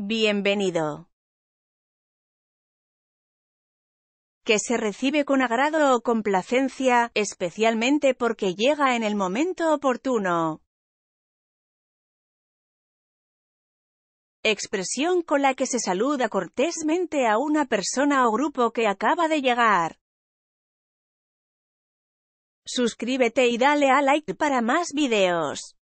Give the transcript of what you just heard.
Bienvenido. que se recibe con agrado o complacencia, especialmente porque llega en el momento oportuno. Expresión con la que se saluda cortésmente a una persona o grupo que acaba de llegar. Suscríbete y dale a like para más videos.